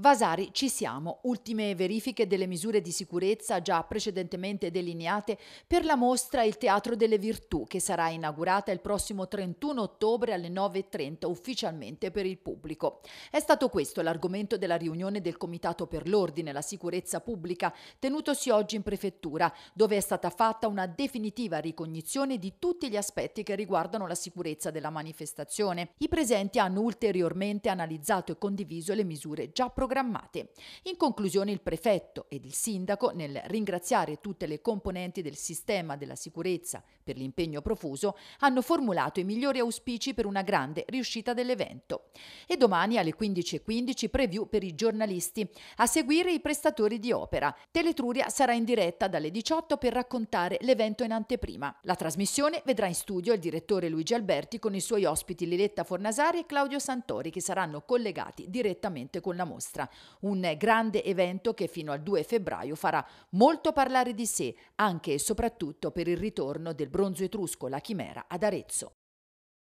Vasari ci siamo, ultime verifiche delle misure di sicurezza già precedentemente delineate per la mostra Il Teatro delle Virtù che sarà inaugurata il prossimo 31 ottobre alle 9.30 ufficialmente per il pubblico. È stato questo l'argomento della riunione del Comitato per l'Ordine e la Sicurezza Pubblica tenutosi oggi in prefettura dove è stata fatta una definitiva ricognizione di tutti gli aspetti che riguardano la sicurezza della manifestazione. I presenti hanno ulteriormente analizzato e condiviso le misure già programmate programmate. In conclusione il prefetto ed il sindaco, nel ringraziare tutte le componenti del sistema della sicurezza per l'impegno profuso, hanno formulato i migliori auspici per una grande riuscita dell'evento. E domani alle 15.15 preview per i giornalisti, a seguire i prestatori di opera. Teletruria sarà in diretta dalle 18 per raccontare l'evento in anteprima. La trasmissione vedrà in studio il direttore Luigi Alberti con i suoi ospiti Liletta Fornasari e Claudio Santori che saranno collegati direttamente con la mostra. Finestra, un grande evento che fino al 2 febbraio farà molto parlare di sé, anche e soprattutto per il ritorno del bronzo etrusco La Chimera ad Arezzo.